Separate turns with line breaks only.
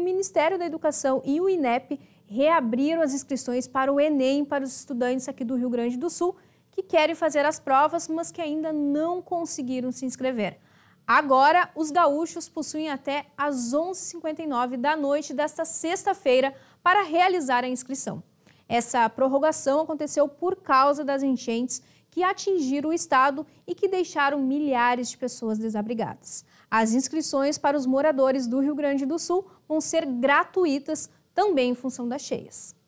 o Ministério da Educação e o INEP reabriram as inscrições para o Enem para os estudantes aqui do Rio Grande do Sul que querem fazer as provas, mas que ainda não conseguiram se inscrever. Agora, os gaúchos possuem até as 11h59 da noite desta sexta-feira para realizar a inscrição. Essa prorrogação aconteceu por causa das enchentes que atingiram o estado e que deixaram milhares de pessoas desabrigadas. As inscrições para os moradores do Rio Grande do Sul vão ser gratuitas também em função das cheias.